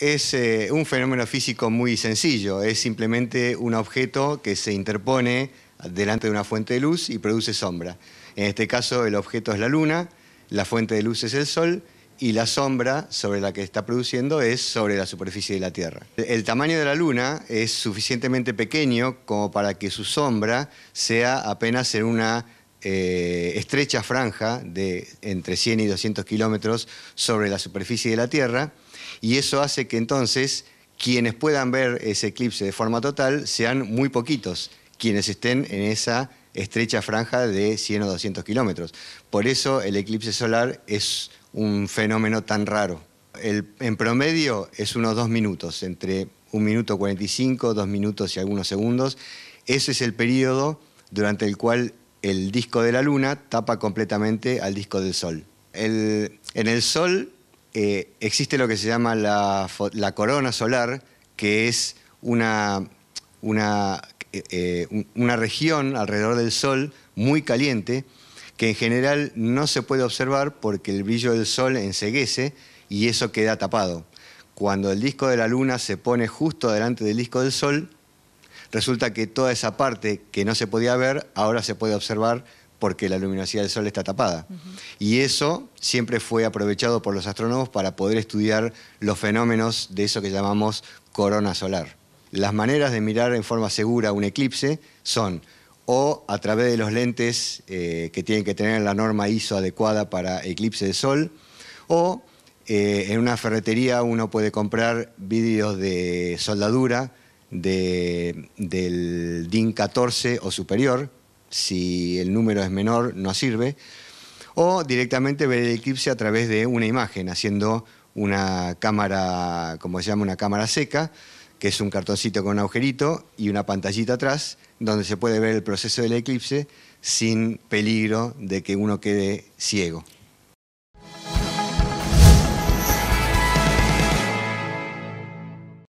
es eh, un fenómeno físico muy sencillo, es simplemente un objeto que se interpone delante de una fuente de luz y produce sombra. En este caso el objeto es la luna, la fuente de luz es el sol y la sombra sobre la que está produciendo es sobre la superficie de la Tierra. El tamaño de la luna es suficientemente pequeño como para que su sombra sea apenas en una eh, estrecha franja de entre 100 y 200 kilómetros sobre la superficie de la Tierra y eso hace que entonces quienes puedan ver ese eclipse de forma total sean muy poquitos quienes estén en esa estrecha franja de 100 o 200 kilómetros. Por eso el eclipse solar es un fenómeno tan raro. en promedio es unos dos minutos, entre un minuto 45, dos minutos y algunos segundos. Ese es el periodo durante el cual el disco de la luna tapa completamente al disco del sol. en el sol eh, existe lo que se llama la, corona solar, que es una, una, eh, eh, una, región alrededor del sol muy caliente, que en general no se puede observar porque el brillo del sol enseguece y eso queda tapado. Cuando el disco de la luna se pone justo delante del disco del sol, Resulta que toda esa parte que no se podía ver, ahora se puede observar porque la luminosidad del Sol está tapada. Y eso siempre fue aprovechado por los astrónomos para poder estudiar los fenómenos de eso que llamamos corona solar. Las maneras de mirar en forma segura un eclipse son o a través de los lentes eh, que tienen que tener la norma ISO adecuada para eclipse de sol, o eh, en una ferretería uno puede comprar vídeos de soldadura del DIN 14 o superior, si el número es menor no sirve, o directamente ver el eclipse a través de una imagen, haciendo una cámara, como se llama, una cámara seca, que es un cartoncito con un agujerito y una pantallita atrás, donde se puede ver el proceso del eclipse sin peligro de que uno quede ciego.